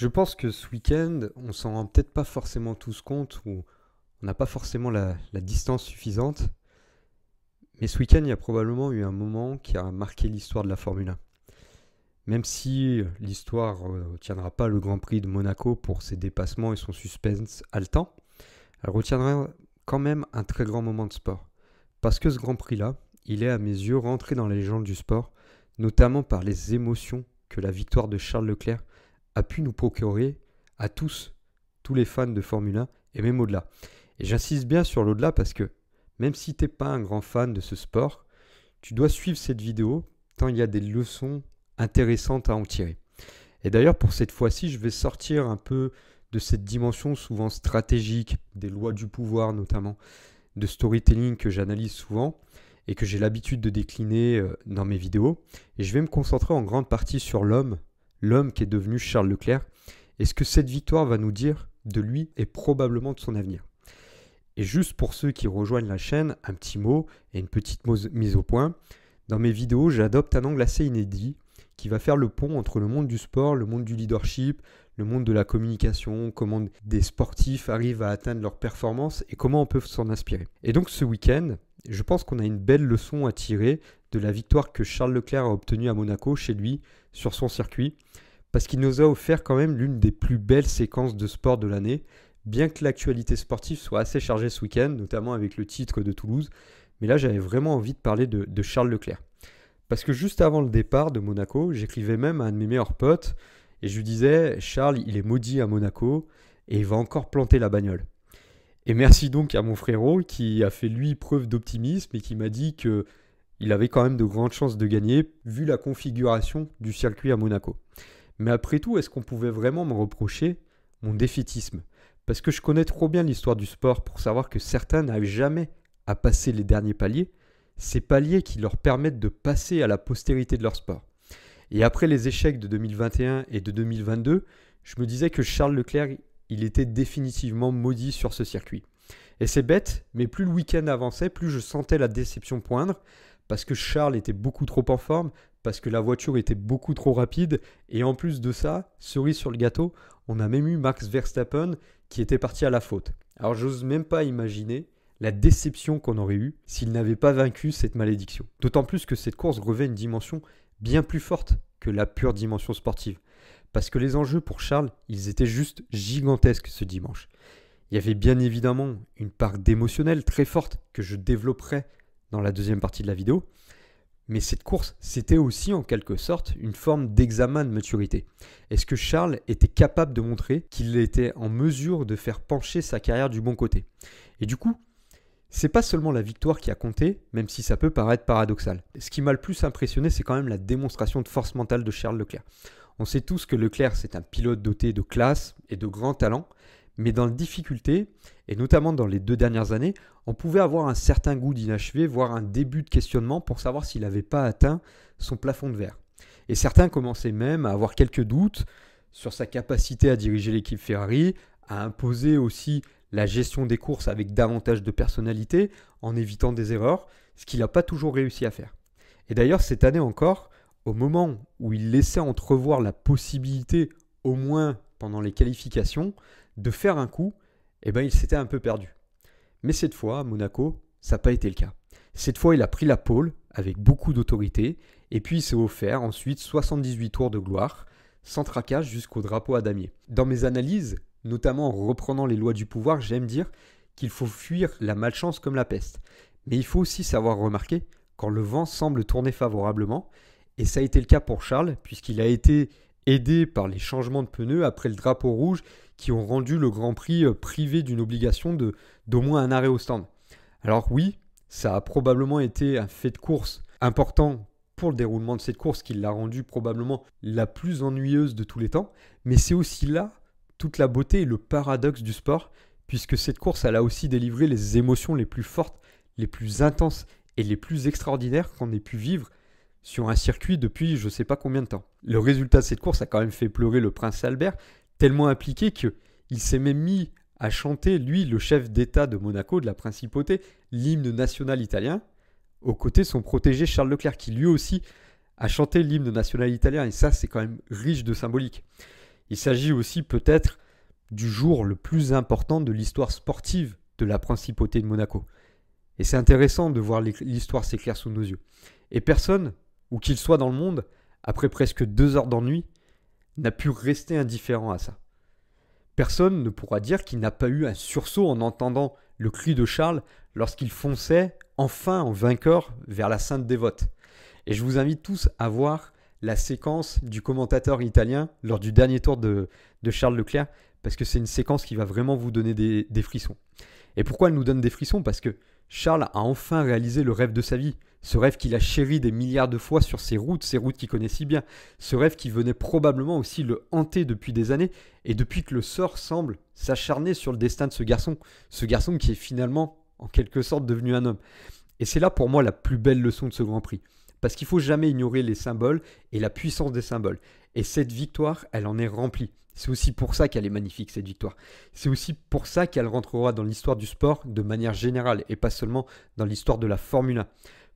Je pense que ce week-end, on s'en rend peut-être pas forcément tous compte ou on n'a pas forcément la, distance suffisante. Mais ce week-end, il y a probablement eu un moment qui a marqué l'histoire de la Formule 1. Même si l'histoire ne euh, retiendra pas le Grand Prix de Monaco pour ses dépassements et son suspense haletant, elle retiendra quand même un très grand moment de sport. Parce que ce Grand Prix-là, il est à mes yeux rentré dans la légende du sport, notamment par les émotions que la victoire de Charles Leclerc a pu nous procurer à tous, tous les fans de Formule 1 et même au-delà. Et j'insiste bien sur l'au-delà parce que même si tu n'es pas un grand fan de ce sport, tu dois suivre cette vidéo tant il y a des leçons intéressantes à en tirer. Et d'ailleurs pour cette fois-ci, je vais sortir un peu de cette dimension souvent stratégique, des lois du pouvoir notamment, de storytelling que j'analyse souvent et que j'ai l'habitude de décliner euh, dans mes vidéos. Et je vais me concentrer en grande partie sur l'homme l'homme qui est devenu Charles Leclerc, et ce que cette victoire va nous dire de lui et probablement de son avenir. Et juste pour ceux qui rejoignent la chaîne, un petit mot et une petite mise au point. Dans mes vidéos, j'adopte un angle assez inédit qui va faire le pont entre le monde du sport, le monde du leadership, le monde de la communication, comment des sportifs arrivent à atteindre leur performance et comment on peut s'en inspirer. Et donc ce week-end, je pense qu'on a une belle leçon à tirer de la victoire que Charles Leclerc a obtenue à Monaco chez lui sur son circuit, parce qu'il nous a offert quand même l'une des plus belles séquences de sport de l'année, bien que l'actualité sportive soit assez chargée ce week-end, notamment avec le titre de Toulouse. Mais là, j'avais vraiment envie de parler de, Charles Leclerc. Parce que juste avant le départ de Monaco, j'écrivais même à un de mes meilleurs potes et je lui disais Charles, il est maudit à Monaco et il va encore planter la bagnole. Et merci donc à mon frérot qui a fait lui preuve d'optimisme et qui m'a dit que il avait quand même de grandes chances de gagner, vu la configuration du circuit à Monaco. Mais après tout, est-ce qu'on pouvait vraiment me reprocher mon défaitisme Parce que je connais trop bien l'histoire du sport pour savoir que certains n'avaient jamais à passer les derniers paliers, ces paliers qui leur permettent de passer à la postérité de leur sport. Et après les échecs de 2021 et de 2022, je me disais que Charles Leclerc, il était définitivement maudit sur ce circuit. Et c'est bête, mais plus le week-end avançait, plus je sentais la déception poindre, parce que Charles était beaucoup trop en forme, parce que la voiture était beaucoup trop rapide, et en plus de ça, cerise sur le gâteau, on a même eu Max Verstappen qui était parti à la faute. Alors j'ose même pas imaginer la déception qu'on aurait eue s'il n'avait pas vaincu cette malédiction. D'autant plus que cette course revêt une dimension bien plus forte que la pure dimension sportive. Parce que les enjeux pour Charles, ils étaient juste gigantesques ce dimanche. Il y avait bien évidemment une part d'émotionnel très forte que je développerais, dans la deuxième partie de la vidéo. Mais cette course, c'était aussi en quelque sorte une forme d'examen de maturité. Est-ce que Charles était capable de montrer qu'il était en mesure de faire pencher sa carrière du bon côté Et du coup, c'est pas seulement la victoire qui a compté, même si ça peut paraître paradoxal. Ce qui m'a le plus impressionné, c'est quand même la démonstration de force mentale de Charles Leclerc. On sait tous que Leclerc, c'est un pilote doté de classe et de grands talents mais dans la difficulté, et notamment dans les deux dernières années, on pouvait avoir un certain goût d'inachevé, voire un début de questionnement pour savoir s'il n'avait pas atteint son plafond de verre. Et certains commençaient même à avoir quelques doutes sur sa capacité à diriger l'équipe Ferrari, à imposer aussi la gestion des courses avec davantage de personnalité, en évitant des erreurs, ce qu'il n'a pas toujours réussi à faire. Et d'ailleurs, cette année encore, au moment où il laissait entrevoir la possibilité, au moins pendant les qualifications de faire un coup, eh ben, il s'était un peu perdu. Mais cette fois, à Monaco, ça n'a pas été le cas. Cette fois, il a pris la pole avec beaucoup d'autorité et puis il s'est offert ensuite 78 tours de gloire, sans traquage jusqu'au drapeau à damier. Dans mes analyses, notamment en reprenant les lois du pouvoir, j'aime dire qu'il faut fuir la malchance comme la peste. Mais il faut aussi savoir remarquer quand le vent semble tourner favorablement, et ça a été le cas pour Charles, puisqu'il a été aidé par les changements de pneus après le drapeau rouge qui ont rendu le Grand Prix euh, privé d'une obligation de d'au moins un arrêt au stand. Alors oui, ça a probablement été un fait de course important pour le déroulement de cette course qui l'a rendue probablement la plus ennuyeuse de tous les temps, mais c'est aussi là toute la beauté et le paradoxe du sport, puisque cette course, elle a aussi délivré les émotions les plus fortes, les plus intenses et les plus extraordinaires qu'on ait pu vivre sur un circuit depuis je ne sais pas combien de temps. Le résultat de cette course a quand même fait pleurer le prince Albert, tellement impliqué qu'il s'est même mis à chanter, lui, le chef d'État de Monaco, de la principauté, l'hymne national italien, aux côtés de son protégé Charles Leclerc, qui lui aussi a chanté l'hymne national italien, et ça c'est quand même riche de symbolique. Il s'agit aussi peut-être du jour le plus important de l'histoire sportive de la principauté de Monaco. Et c'est intéressant de voir l'histoire s'éclairer sous nos yeux. Et personne où qu'il soit dans le monde, après presque deux heures d'ennui, n'a pu rester indifférent à ça. Personne ne pourra dire qu'il n'a pas eu un sursaut en entendant le cri de Charles lorsqu'il fonçait enfin en vainqueur vers la Sainte Dévote. Et je vous invite tous à voir la séquence du commentateur italien lors du dernier tour de, Charles Leclerc, parce que c'est une séquence qui va vraiment vous donner des frissons. Et pourquoi elle nous donne des frissons Parce que Charles a enfin réalisé le rêve de sa vie. Ce rêve qu'il a chéri des milliards de fois sur ses routes, ses routes qu'il connaît si bien. Ce rêve qui venait probablement aussi le hanter depuis des années et depuis que le sort semble s'acharner sur le destin de ce garçon. Ce garçon qui est finalement, en quelque sorte, devenu un homme. Et c'est là pour moi la plus belle leçon de ce Grand Prix. Parce qu'il faut jamais ignorer les symboles et la puissance des symboles. Et cette victoire, elle en est remplie. C'est aussi pour ça qu'elle est magnifique, cette victoire. C'est aussi pour ça qu'elle rentrera dans l'histoire du sport de manière générale et pas seulement dans l'histoire de la Formule 1.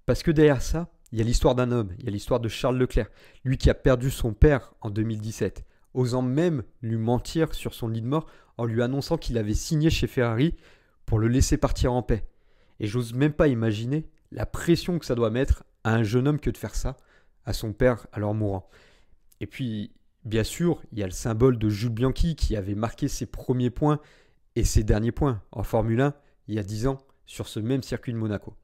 Parce que derrière ça, il y a l'histoire d'un homme, il y a l'histoire de Charles Leclerc, lui qui a perdu son père en 2017, osant même lui mentir sur son lit de mort en lui annonçant qu'il avait signé chez Ferrari pour le laisser partir en paix. Et j'ose même pas imaginer la pression que ça doit mettre à un jeune homme que de faire ça, à son père alors mourant. Et puis, bien sûr, il y a le symbole de Jules Bianchi qui avait marqué ses premiers points et ses derniers points en Formule 1 il y a 10 ans sur ce même circuit de Monaco.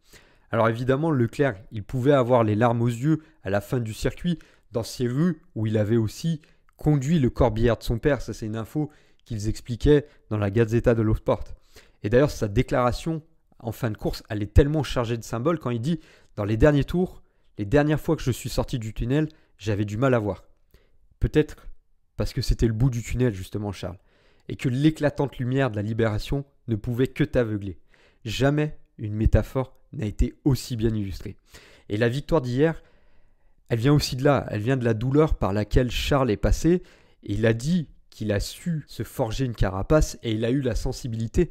Alors évidemment, Leclerc, il pouvait avoir les larmes aux yeux à la fin du circuit, dans ses rues où il avait aussi conduit le corbillard de son père. Ça, c'est une info qu'ils expliquaient dans la Gazzetta de Sport. Et d'ailleurs, sa déclaration en fin de course, elle est tellement chargée de symboles quand il dit Dans les derniers tours, les dernières fois que je suis sorti du tunnel, j'avais du mal à voir. Peut-être parce que c'était le bout du tunnel, justement, Charles, et que l'éclatante lumière de la libération ne pouvait que t'aveugler. Jamais une métaphore n'a été aussi bien illustré. Et la victoire d'hier, elle vient aussi de là, elle vient de la douleur par laquelle Charles est passé, et il a dit qu'il a su se forger une carapace, et il a eu la sensibilité,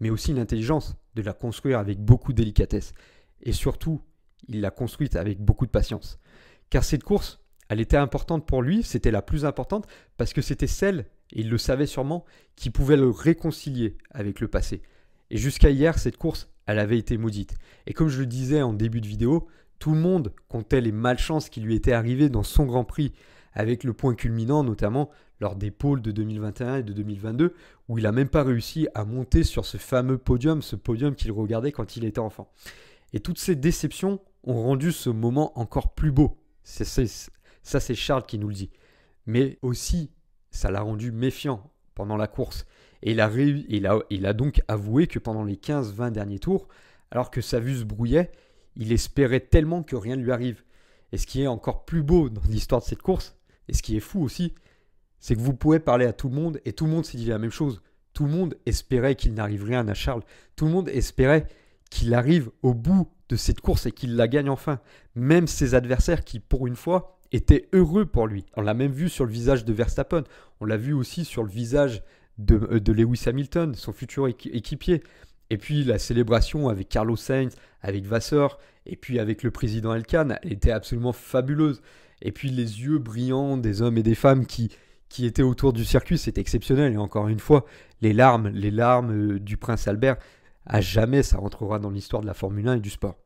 mais aussi l'intelligence, de la construire avec beaucoup de délicatesse. Et surtout, il l'a construite avec beaucoup de patience. Car cette course, elle était importante pour lui, c'était la plus importante, parce que c'était celle, et il le savait sûrement, qui pouvait le réconcilier avec le passé. Et jusqu'à hier, cette course, elle avait été maudite. Et comme je le disais en début de vidéo, tout le monde comptait les malchances qui lui étaient arrivées dans son Grand Prix, avec le point culminant notamment lors des pôles de 2021 et de 2022, où il n'a même pas réussi à monter sur ce fameux podium, ce podium qu'il regardait quand il était enfant. Et toutes ces déceptions ont rendu ce moment encore plus beau. ça, c'est Charles qui nous le dit. Mais aussi, ça l'a rendu méfiant pendant la course. Et il a, il a, donc avoué que pendant les 15-20 derniers tours, alors que sa vue se brouillait, il espérait tellement que rien ne lui arrive. Et ce qui est encore plus beau dans l'histoire de cette course, et ce qui est fou aussi, c'est que vous pouvez parler à tout le monde et tout le monde s'est dit la même chose. Tout le monde espérait qu'il n'arrive rien à Charles. Tout le monde espérait qu'il arrive au bout de cette course et qu'il la gagne enfin. Même ses adversaires qui, pour une fois, étaient heureux pour lui. On l'a même vu sur le visage de Verstappen. On l'a vu aussi sur le visage euh, de, Lewis Hamilton, son futur équipier. Et puis la célébration avec Carlos Sainz, avec Vasseur, et puis avec le président Elkan, était absolument fabuleuse. Et puis les yeux brillants des hommes et des femmes qui, qui étaient autour du circuit, c'était exceptionnel. Et encore une fois, les larmes, les larmes euh, du prince Albert, à jamais ça rentrera dans l'histoire de la Formule 1 et du sport.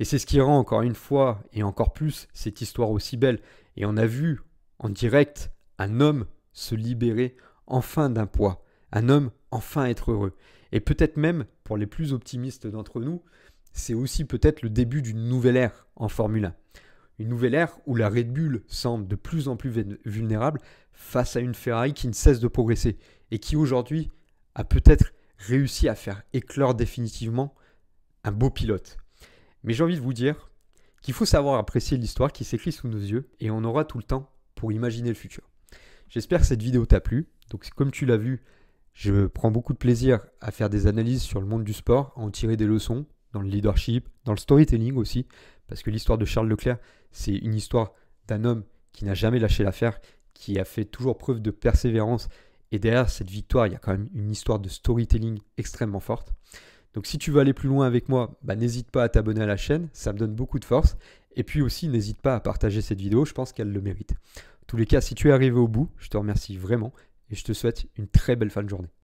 Et c'est ce qui rend encore une fois et encore plus cette histoire aussi belle. Et on a vu en direct un homme se libérer enfin d'un poids, un homme enfin être heureux. Et peut-être même, pour les plus optimistes d'entre nous, c'est aussi peut-être le début d'une nouvelle ère en Formule 1. Une nouvelle ère où la Red Bull semble de plus en plus vulnérable face à une Ferrari qui ne cesse de progresser et qui aujourd'hui a peut-être réussi à faire éclore définitivement un beau pilote. Mais j'ai envie de vous dire qu'il faut savoir apprécier l'histoire qui s'écrit sous nos yeux et on aura tout le temps pour imaginer le futur. J'espère que cette vidéo t'a plu. Donc comme tu l'as vu, je prends beaucoup de plaisir à faire des analyses sur le monde du sport, à en tirer des leçons dans le leadership, dans le storytelling aussi, parce que l'histoire de Charles Leclerc, c'est une histoire d'un homme qui n'a jamais lâché l'affaire, qui a fait toujours preuve de persévérance. Et derrière cette victoire, il y a quand même une histoire de storytelling extrêmement forte. Donc si tu veux aller plus loin avec moi, bah, n'hésite pas à t'abonner à la chaîne, ça me donne beaucoup de force. Et puis aussi, n'hésite pas à partager cette vidéo, je pense qu'elle le mérite tous les cas, si tu es arrivé au bout, je te remercie vraiment et je te souhaite une très belle fin de journée.